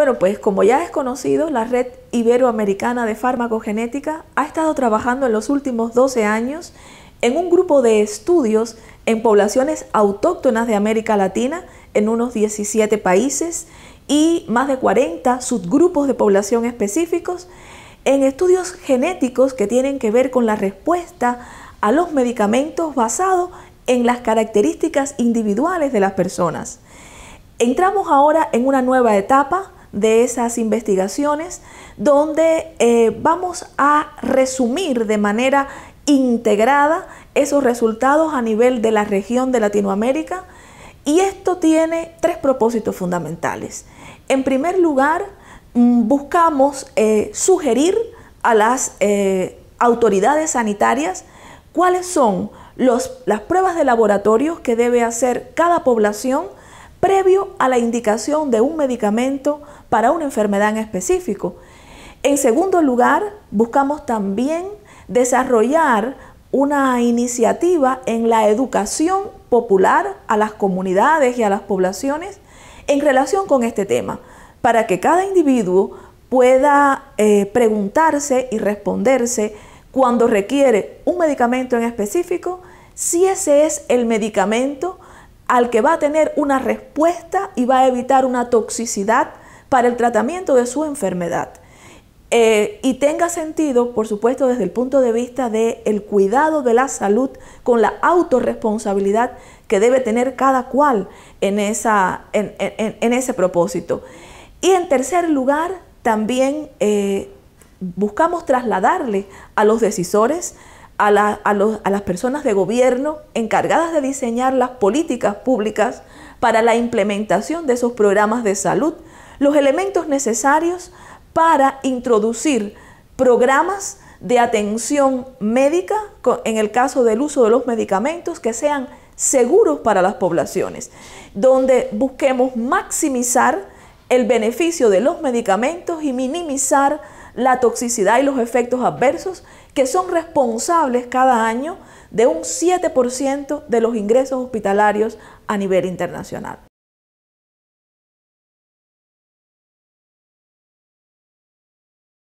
Bueno, pues como ya es conocido, la Red Iberoamericana de Farmacogenética ha estado trabajando en los últimos 12 años en un grupo de estudios en poblaciones autóctonas de América Latina, en unos 17 países, y más de 40 subgrupos de población específicos, en estudios genéticos que tienen que ver con la respuesta a los medicamentos basados en las características individuales de las personas. Entramos ahora en una nueva etapa de esas investigaciones, donde eh, vamos a resumir de manera integrada esos resultados a nivel de la región de Latinoamérica. Y esto tiene tres propósitos fundamentales. En primer lugar, mm, buscamos eh, sugerir a las eh, autoridades sanitarias cuáles son las pruebas de laboratorio que debe hacer cada población previo a la indicación de un medicamento para una enfermedad en específico. En segundo lugar, buscamos también desarrollar una iniciativa en la educación popular a las comunidades y a las poblaciones en relación con este tema, para que cada individuo pueda eh, preguntarse y responderse cuando requiere un medicamento en específico, si ese es el medicamento al que va a tener una respuesta y va a evitar una toxicidad para el tratamiento de su enfermedad. Eh, y tenga sentido, por supuesto, desde el punto de vista del el cuidado de la salud con la autorresponsabilidad que debe tener cada cual en, esa, en, ese propósito. Y en tercer lugar, también eh, buscamos trasladarle a los decisores a, las personas de gobierno encargadas de diseñar las políticas públicas para la implementación de esos programas de salud los elementos necesarios para introducir programas de atención médica en el caso del uso de los medicamentos que sean seguros para las poblaciones, donde busquemos maximizar el beneficio de los medicamentos y minimizar la toxicidad y los efectos adversos que son responsables cada año de un 7% de los ingresos hospitalarios a nivel internacional.